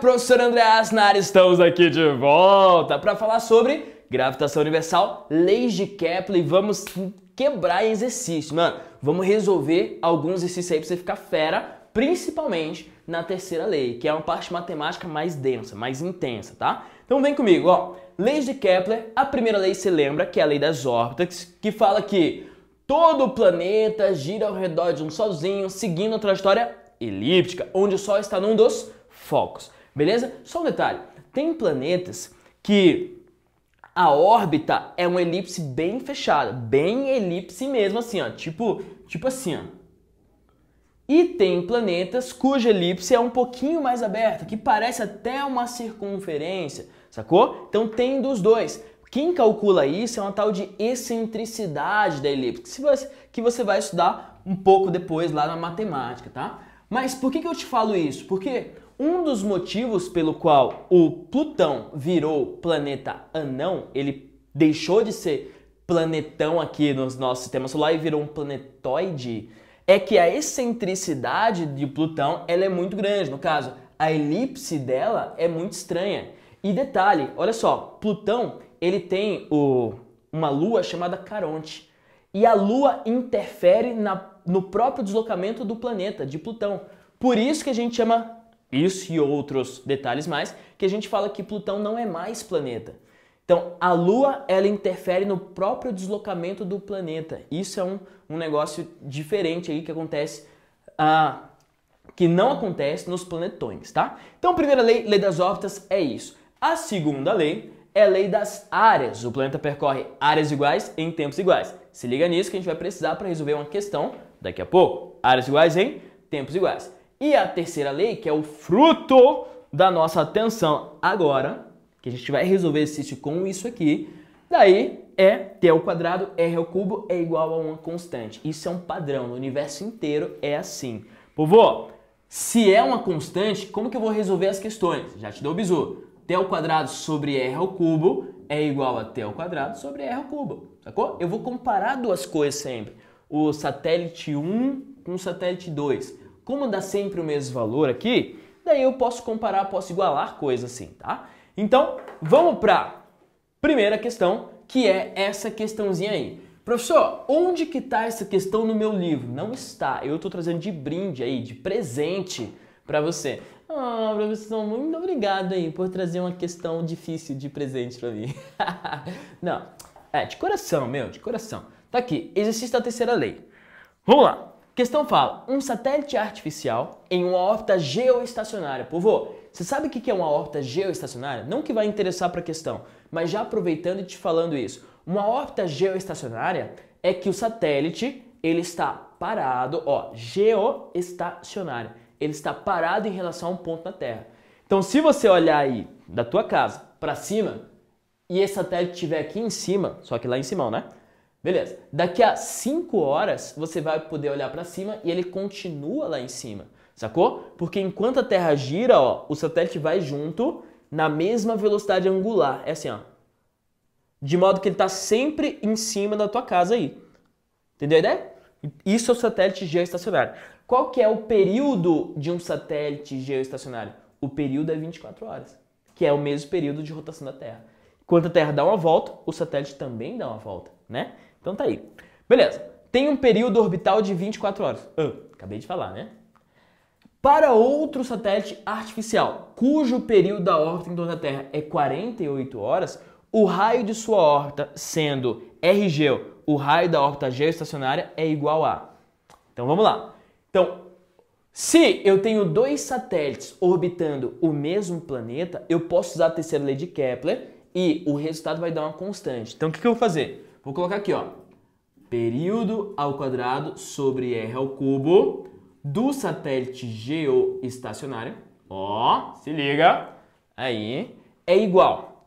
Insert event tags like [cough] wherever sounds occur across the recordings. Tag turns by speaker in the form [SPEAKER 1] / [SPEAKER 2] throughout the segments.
[SPEAKER 1] professor André Asnar, estamos aqui de volta para falar sobre gravitação universal, leis de Kepler e vamos quebrar exercício, mano. Vamos resolver alguns exercícios aí para você ficar fera, principalmente na terceira lei, que é uma parte matemática mais densa, mais intensa, tá? Então vem comigo, ó. Leis de Kepler, a primeira lei se lembra, que é a lei das órbitas, que fala que todo o planeta gira ao redor de um sozinho, seguindo a trajetória elíptica, onde o Sol está num dos focos. Beleza? Só um detalhe: tem planetas que a órbita é uma elipse bem fechada, bem elipse mesmo assim, ó, tipo, tipo assim, ó. E tem planetas cuja elipse é um pouquinho mais aberta, que parece até uma circunferência, sacou? Então tem dos dois. Quem calcula isso é uma tal de excentricidade da elipse, que você, que você vai estudar um pouco depois lá na matemática, tá? Mas por que, que eu te falo isso? Porque um dos motivos pelo qual o Plutão virou planeta anão, ele deixou de ser planetão aqui no nosso sistema solar e virou um planetoide, é que a excentricidade de Plutão ela é muito grande. No caso, a elipse dela é muito estranha. E detalhe, olha só, Plutão ele tem o, uma lua chamada Caronte e a Lua interfere na, no próprio deslocamento do planeta, de Plutão. Por isso que a gente chama isso e outros detalhes mais, que a gente fala que Plutão não é mais planeta. Então, a Lua, ela interfere no próprio deslocamento do planeta. Isso é um, um negócio diferente aí que acontece, uh, que não acontece nos planetões, tá? Então, a primeira lei, lei das órbitas, é isso. A segunda lei é a lei das áreas. O planeta percorre áreas iguais em tempos iguais. Se liga nisso que a gente vai precisar para resolver uma questão daqui a pouco. Áreas iguais em tempos iguais. E a terceira lei, que é o fruto da nossa atenção agora, que a gente vai resolver esse com isso aqui, daí é T ao quadrado, R ao cubo é igual a uma constante. Isso é um padrão, no universo inteiro é assim. Povô, se é uma constante, como que eu vou resolver as questões? Já te dou o bizu. T ao quadrado sobre R ao cubo é igual a T ao quadrado sobre R ao cubo, sacou? Eu vou comparar duas coisas sempre. O satélite 1 com o satélite 2 como dá sempre o mesmo valor aqui, daí eu posso comparar, posso igualar coisas assim, tá? Então, vamos para primeira questão, que é essa questãozinha aí. Professor, onde que está essa questão no meu livro? Não está. Eu estou trazendo de brinde aí, de presente para você. Ah, professor, muito obrigado aí por trazer uma questão difícil de presente para mim. [laughs] Não, é de coração, meu, de coração. Tá aqui, exercício da terceira lei. Vamos lá. Questão fala: um satélite artificial em uma órbita geoestacionária. Povo, você sabe o que é uma órbita geoestacionária? Não que vai interessar para a questão, mas já aproveitando e te falando isso. Uma órbita geoestacionária é que o satélite ele está parado, ó, geoestacionário. Ele está parado em relação a um ponto na Terra. Então, se você olhar aí da tua casa para cima e esse satélite estiver aqui em cima, só que lá em cima, né? Beleza. Daqui a 5 horas você vai poder olhar para cima e ele continua lá em cima, sacou? Porque enquanto a Terra gira, ó, o satélite vai junto na mesma velocidade angular. É assim, ó. De modo que ele está sempre em cima da tua casa aí. Entendeu a ideia? Isso é o satélite geoestacionário. Qual que é o período de um satélite geoestacionário? O período é 24 horas, que é o mesmo período de rotação da Terra. Quando a Terra dá uma volta, o satélite também dá uma volta, né? Então tá aí. Beleza. Tem um período orbital de 24 horas. Ah, acabei de falar, né? Para outro satélite artificial, cujo período da órbita em torno da Terra é 48 horas, o raio de sua órbita, sendo RG, o raio da órbita geoestacionária, é igual a. Então vamos lá. Então, se eu tenho dois satélites orbitando o mesmo planeta, eu posso usar a terceira lei de Kepler e o resultado vai dar uma constante. Então o que, que eu vou fazer? Vou colocar aqui, ó. Período ao quadrado sobre R ao cubo do satélite geoestacionário. Ó, se liga. Aí é igual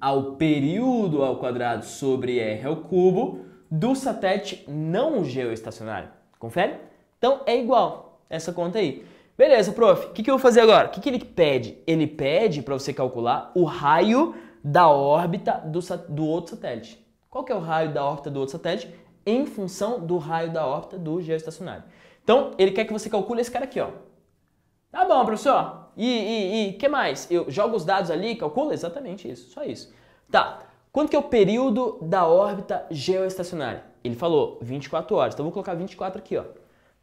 [SPEAKER 1] ao período ao quadrado sobre R ao cubo do satélite não geoestacionário. Confere? Então é igual essa conta aí. Beleza, prof. O que, que, eu vou fazer agora? O que, que ele pede? Ele pede para você calcular o raio da órbita do, do outro satélite. Qual que é o raio da órbita do outro satélite? Em função do raio da órbita do geoestacionário. Então, ele quer que você calcule esse cara aqui, ó. Tá bom, professor. E, e, e que mais? Eu jogo os dados ali, calculo? Exatamente isso, só isso. Tá. Quanto que é o período da órbita geoestacionária? Ele falou 24 horas. Então, vou colocar 24 aqui, ó.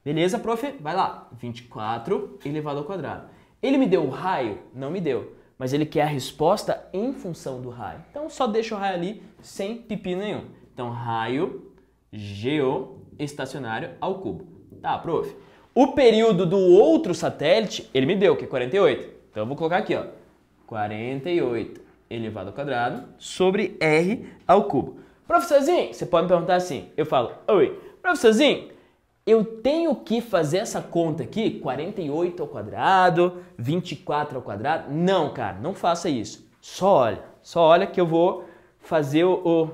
[SPEAKER 1] Beleza, prof? Vai lá. 24 elevado ao quadrado. Ele me deu o raio? Não me deu mas ele quer a resposta em função do raio. Então só deixa o raio ali sem pipi nenhum. Então raio geoestacionário ao cubo. Tá, prof. O período do outro satélite, ele me deu, que é 48. Então eu vou colocar aqui, ó. 48 elevado ao quadrado sobre R ao cubo. Professorzinho, você pode me perguntar assim. Eu falo, oi. Professorzinho, eu tenho que fazer essa conta aqui, 48 ao quadrado, 24 ao quadrado. Não, cara, não faça isso. Só olha, só olha que eu vou fazer o,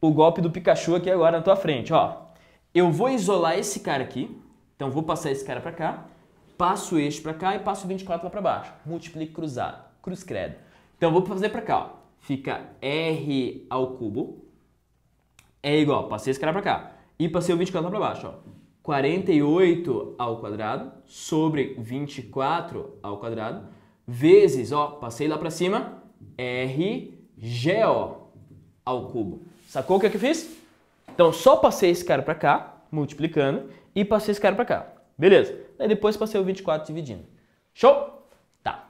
[SPEAKER 1] o, o golpe do Pikachu aqui agora na tua frente, ó. Eu vou isolar esse cara aqui, então vou passar esse cara para cá, passo este para cá e passo 24 lá para baixo. Multiplico cruzado, cruz credo. Então vou fazer para cá, ó. Fica R ao cubo é igual, passei esse cara para cá e passei o 24 lá para baixo, ó. 48 ao quadrado sobre 24 ao quadrado vezes, ó, passei lá para cima, RGO ao cubo. Sacou o é que, eu fiz? Então, só passei esse cara para cá, multiplicando, e passei esse cara para cá. Beleza. Aí depois passei o 24 dividindo. Show? Tá.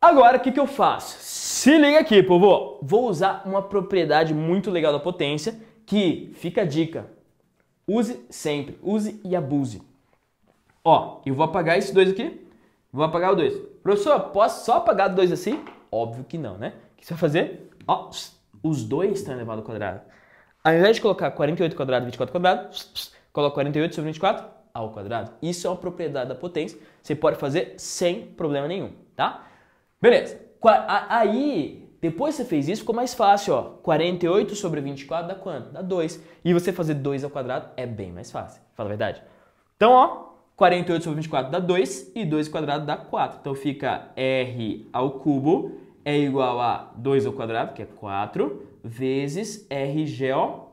[SPEAKER 1] Agora, o que, que eu faço? Se liga aqui, povo. Vou usar uma propriedade muito legal da potência, que, fica a dica, Use sempre, use e abuse. Ó, eu vou apagar esses dois aqui, vou apagar o dois. Professor, posso só apagar dois assim? Óbvio que não, né? O que você vai fazer? Ó, os dois estão elevado ao quadrado. Ao invés de colocar 48 quadrado, 24 quadrado, coloca 48 sobre 24 ao quadrado. Isso é uma propriedade da potência. Você pode fazer sem problema nenhum, tá? Beleza. Aí depois você fez isso, ficou mais fácil, ó. 48 sobre 24 dá quanto? Dá 2. E você fazer 2 ao quadrado é bem mais fácil. Fala a verdade. Então, ó, 48 sobre 24 dá 2 e 2 ao quadrado dá 4. Então fica R ao cubo é igual a 2 ao quadrado, que é 4, vezes RGO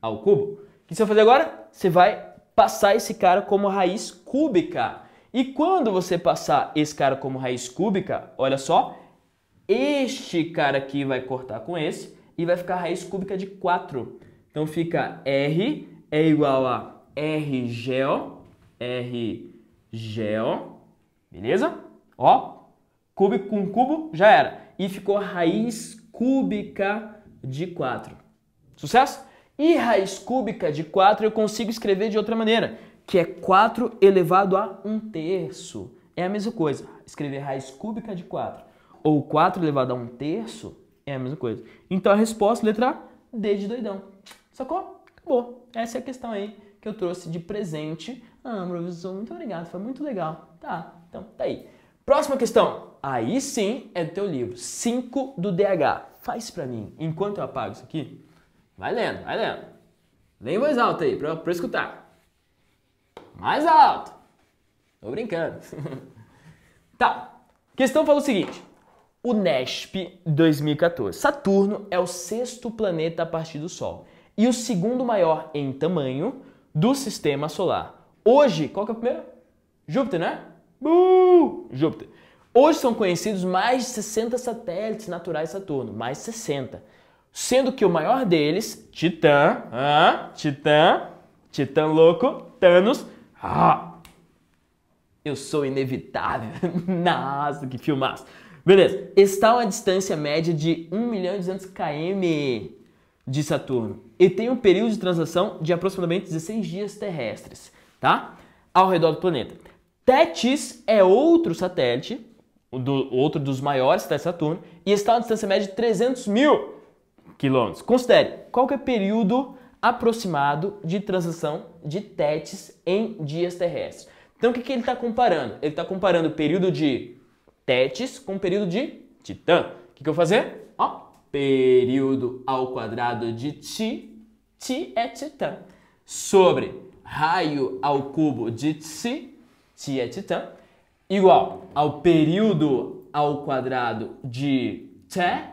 [SPEAKER 1] ao cubo. O que você vai fazer agora? Você vai passar esse cara como raiz cúbica. E quando você passar esse cara como raiz cúbica, olha só, este cara aqui vai cortar com esse e vai ficar raiz cúbica de 4. Então fica R é igual a R geo, R beleza? Ó, cubo com cubo já era. E ficou raiz cúbica de 4. Sucesso? E raiz cúbica de 4 eu consigo escrever de outra maneira, que é 4 elevado a 1 terço. É a mesma coisa, escrever raiz cúbica de 4 ou 4 elevado a 1 terço é a mesma coisa. Então a resposta, letra A, D de doidão. Sacou? Acabou. Essa é a questão aí que eu trouxe de presente. Ah, professor, muito obrigado, foi muito legal. Tá, então tá aí. Próxima questão. Aí sim é do teu livro. 5 do DH. Faz pra mim. Enquanto eu apago isso aqui, vai lendo, vai lendo. Lê em voz alta aí, pra, pra eu escutar. Mais alto. Tô brincando. [laughs] tá. Questão fala o seguinte o NESP 2014. Saturno é o sexto planeta a partir do Sol e o segundo maior em tamanho do sistema solar. Hoje, qual que é o primeiro? Júpiter, né? Uh, Júpiter. Hoje são conhecidos mais de 60 satélites naturais Saturno, mais 60. Sendo que o maior deles, Titã, ah, Titã, Titã louco, Thanos. Ah, eu sou inevitável. [laughs] Nossa, que filmaço. Beleza, está a uma distância média de 1 milhão e 200 km de Saturno e tem um período de translação de aproximadamente 16 dias terrestres, tá? Ao redor do planeta. Tétis é outro satélite, do, outro dos maiores satélites de Saturno, e está a uma distância média de 300 mil quilômetros. Considere qual é o período aproximado de translação de Tétis em dias terrestres. Então, o que, que ele está comparando? Ele está comparando o período de Tétis com período de Titã. O que, que eu vou fazer? Ó, período ao quadrado de Ti, Ti é Titã. Sobre raio ao cubo de Ti, Ti é Titã, igual ao período ao quadrado de Té,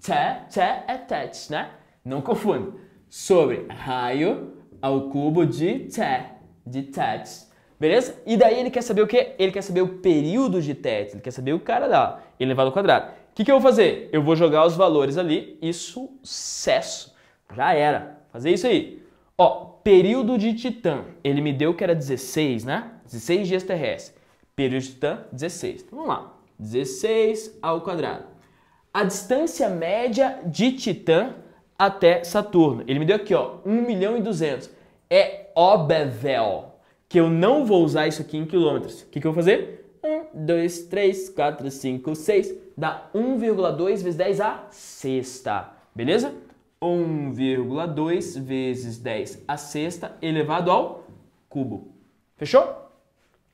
[SPEAKER 1] Té, Té é Tétis, né? Não confunda. Sobre raio ao cubo de Té, de Tétis. Beleza? E daí ele quer saber o quê? Ele quer saber o período de teto. ele quer saber o cara da elevado ao quadrado. O que, que eu vou fazer? Eu vou jogar os valores ali e sucesso. Já era. Fazer isso aí. Ó, período de Titã. Ele me deu que era 16, né? 16 dias terrestres. Período de Titã, 16. Então, vamos lá. 16 ao quadrado. A distância média de Titã até Saturno. Ele me deu aqui, ó, 1 milhão e 200. É Obével que eu não vou usar isso aqui em quilômetros. O que, que eu vou fazer? 1, 2, 3, 4, 5, 6. Dá 1,2 vezes 10 a sexta. Beleza? 1,2 vezes 10 a sexta elevado ao cubo. Fechou?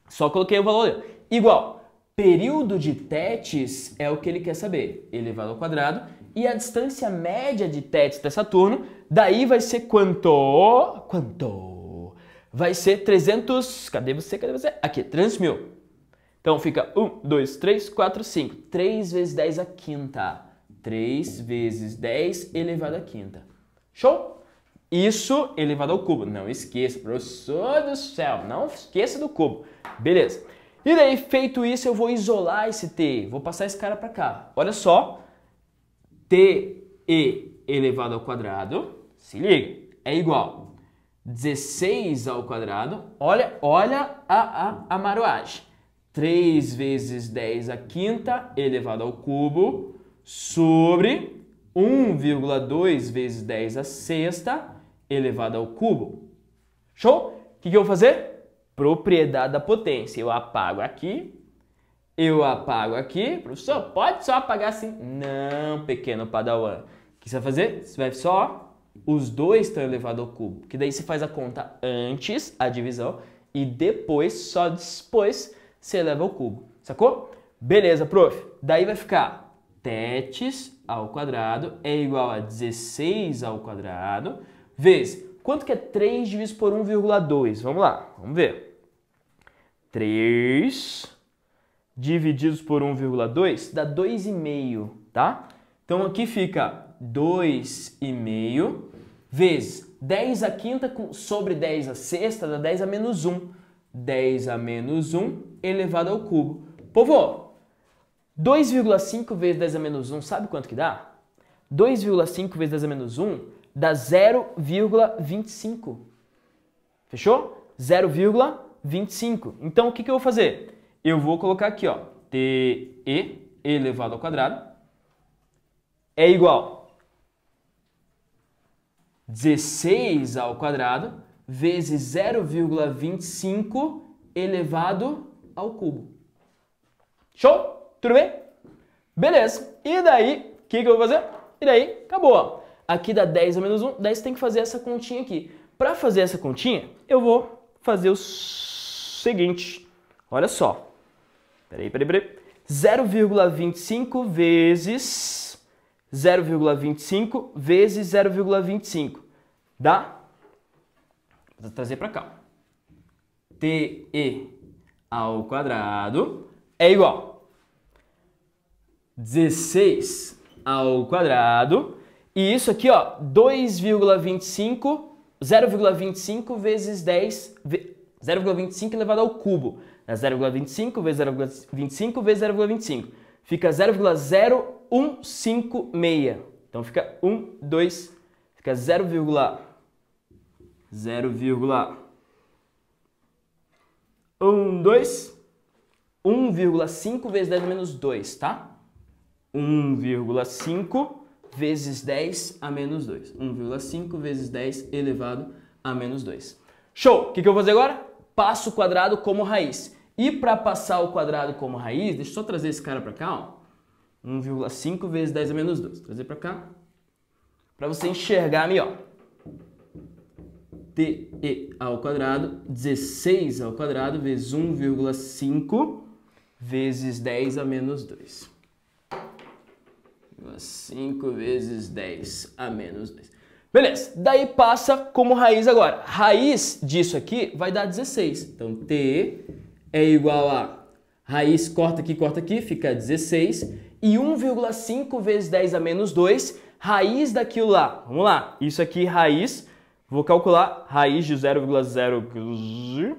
[SPEAKER 1] Só coloquei o valor igual. Período de Tétis é o que ele quer saber, elevado ao quadrado, e a distância média de Tétis até Saturno, daí vai ser quanto? Quanto? vai ser 300. Cadê você? Cadê você? Aqui, 300 mil. Então fica 1, 2, 3, 4, 5. 3 vezes 10 a quinta. 3 vezes 10 elevado à quinta. Show? Isso elevado ao cubo. Não esqueça, professor do céu, não esqueça do cubo. Beleza. E daí, feito isso, eu vou isolar esse T. Vou passar esse cara para cá. Olha só. T elevado ao quadrado, se liga, é igual 16 ao quadrado. Olha, olha a, a, a maruagem. 3 vezes 10 a quinta elevado ao cubo sobre 1,2 vezes 10 a sexta elevado ao cubo. Show? O que, que eu vou fazer? Propriedade da potência. Eu apago aqui, eu apago aqui. Professor, pode só apagar assim? Não, pequeno padawan. O que você vai fazer? Você vai só os dois estão elevado ao cubo, que daí você faz a conta antes, a divisão, e depois, só depois, você eleva ao cubo, sacou? Beleza, prof. Daí vai ficar tétis ao quadrado é igual a 16 ao quadrado, vezes, quanto que é 3 dividido por 1,2? Vamos lá, vamos ver. 3 divididos por 1,2 dá 2,5, tá? Então aqui fica 2,5 vezes 10 a quinta sobre 10 a sexta dá 10 a menos 1. 10 a menos 1 elevado ao cubo. Povô, 2,5 vezes 10 a menos 1, sabe quanto que dá? 2,5 vezes 10 a menos 1 dá 0,25. Fechou? 0,25. Então, o que, que eu vou fazer? Eu vou colocar aqui, ó, TE elevado ao quadrado é igual 16 ao quadrado vezes 0,25 elevado ao cubo. Show? Tudo bem? Beleza. E daí, o que, que eu vou fazer? E daí, acabou. Aqui dá 10 a menos 1, daí você tem que fazer essa continha aqui. Para fazer essa continha, eu vou fazer o seguinte. Olha só. Peraí, peraí, peraí. 0,25 vezes 0,25 vezes 0,25. Dá? Vou trazer para cá. TE ao quadrado é igual 16 ao quadrado. E isso aqui, ó, 2,25, 0,25 vezes 10, 0,25 elevado ao cubo. 0,25 vezes 0,25 vezes 0,25. Fica 0,0 1, 5, 6. Então fica 1, 2, fica 0, 0, 1, 2, 1,5 vezes 10 tá? a menos 2, tá? 1,5 vezes 10 a menos 2. 1,5 vezes 10 elevado a menos 2. Show! O que, que eu vou fazer agora? Passo o quadrado como raiz. E para passar o quadrado como raiz, deixa eu só trazer esse cara para cá, ó. 1,5 vezes 10 a é menos 2. Trazer para cá. Para você enxergar melhor. ó. TE ao quadrado, 16 ao quadrado vezes 1,5 vezes 10 a menos 2. 5 vezes 10 a menos 2. Beleza, daí passa como raiz agora. Raiz disso aqui vai dar 16. Então, T é igual a raiz, corta aqui, corta aqui, fica 16 e 1,5 vezes 10 a menos 2, raiz daquilo lá. Vamos lá, isso aqui raiz, vou calcular raiz de 0,0...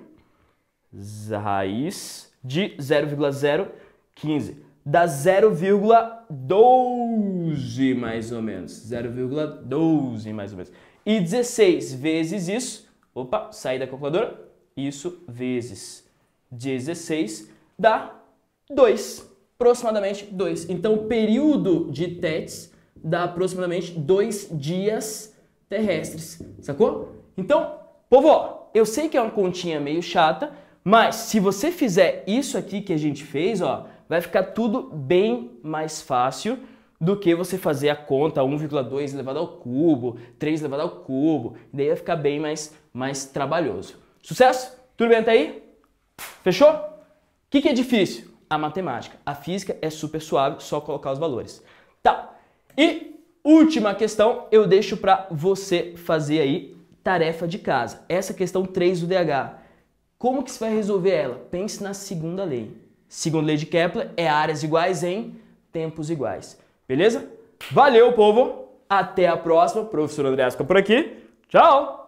[SPEAKER 1] Raiz de 0,015. Dá 0,12 mais ou menos. 0,12 mais ou menos. E 16 vezes isso, opa, saí da calculadora, isso vezes 16 dá 2 aproximadamente 2. Então, o período de Tétis dá aproximadamente 2 dias terrestres, sacou? Então, povo, eu sei que é uma continha meio chata, mas se você fizer isso aqui que a gente fez, ó, vai ficar tudo bem mais fácil do que você fazer a conta 1,2 elevado ao cubo, 3 elevado ao cubo, daí vai ficar bem mais, mais trabalhoso. Sucesso? Tudo bem até aí? Fechou? O que, que é difícil? a matemática. A física é super suave, só colocar os valores. Tá. E última questão, eu deixo para você fazer aí tarefa de casa. Essa questão 3 do DH. Como que se vai resolver ela? Pense na segunda lei. Segunda lei de Kepler é áreas iguais em tempos iguais. Beleza? Valeu, povo! Até a próxima. professor André fica por aqui. Tchau!